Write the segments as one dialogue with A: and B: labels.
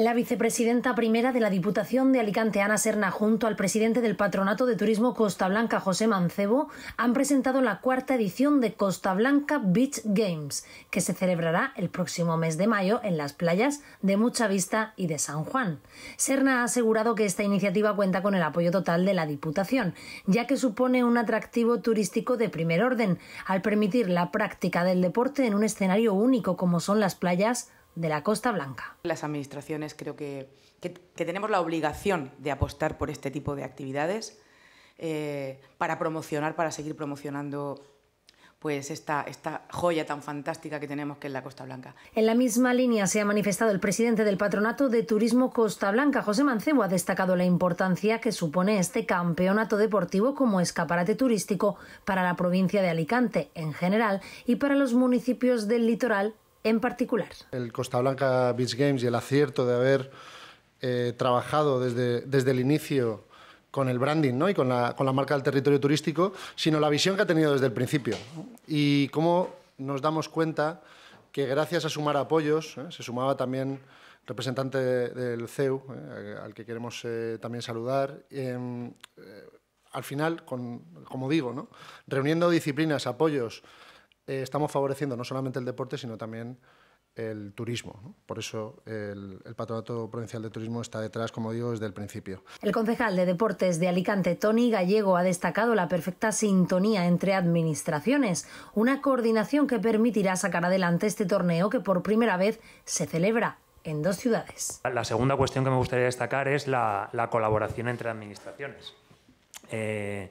A: La vicepresidenta primera de la Diputación de Alicante, Ana Serna, junto al presidente del Patronato de Turismo Costa Blanca, José Mancebo, han presentado la cuarta edición de Costa Blanca Beach Games, que se celebrará el próximo mes de mayo en las playas de Mucha Vista y de San Juan. Serna ha asegurado que esta iniciativa cuenta con el apoyo total de la Diputación, ya que supone un atractivo turístico de primer orden, al permitir la práctica del deporte en un escenario único como son las playas de la Costa Blanca.
B: Las administraciones creo que, tenemos la obligación de apostar por este tipo de actividades eh, para promocionar, para seguir promocionando pues esta, esta joya tan fantástica que tenemos que es la Costa Blanca.
A: En la misma línea se ha manifestado el presidente del Patronato de Turismo Costa Blanca, José Mancebo, ha destacado la importancia que supone este campeonato deportivo como escaparate turístico para la provincia de Alicante en general y para los municipios del litoral en particular.
C: El Costa Blanca Beach Games y el acierto de haber eh, trabajado desde, desde el inicio con el branding ¿no? y con la, marca del territorio turístico, sino la visión que ha tenido desde el principio. Y cómo nos damos cuenta que gracias a sumar apoyos, ¿eh? se sumaba también representante del CEU, eh, al que queremos también saludar, em, al final, con, como digo, reuniendo disciplinas, apoyos, eh, estamos favoreciendo no solamente el deporte, sino también el turismo. Por eso el, Patronato Provincial de Turismo está detrás, como digo, desde el principio.
A: El concejal de Deportes de Alicante, Tony Gallego, ha destacado la perfecta sintonía entre administraciones, una coordinación que permitirá sacar adelante este torneo que por primera vez se celebra en dos ciudades.
D: La segunda cuestión que me gustaría destacar es la, colaboración entre administraciones. Eh,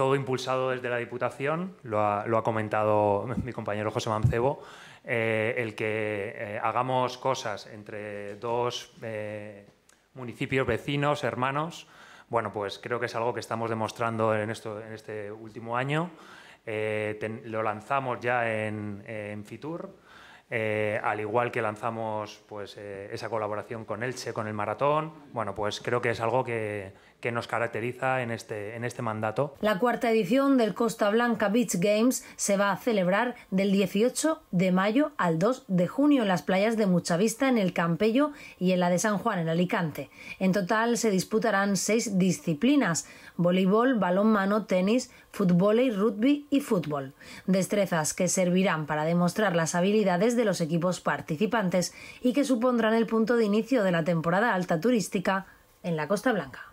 D: todo impulsado desde la Diputación, lo ha, comentado mi compañero José Mancebo, eh, el que eh, hagamos cosas entre dos eh, municipios vecinos, hermanos, bueno, pues creo que es algo que estamos demostrando en, este último año. lo lanzamos ya en Fitur. Eh, al igual que lanzamos pues, eh, esa colaboración con Elche, con el maratón, bueno, pues creo que es algo que, que nos caracteriza en este, en este mandato.
A: La cuarta edición del Costa Blanca Beach Games se va a celebrar del 18 de mayo al 2 de junio en las playas de Muchavista, en el Campello y en la de San Juan, en Alicante. En total se disputarán seis disciplinas, voleibol, balonmano, tenis, fútbol, rugby y fútbol. Destrezas que servirán para demostrar las habilidades de de los equipos participantes y que supondrán el punto de inicio de la temporada alta turística en la Costa Blanca.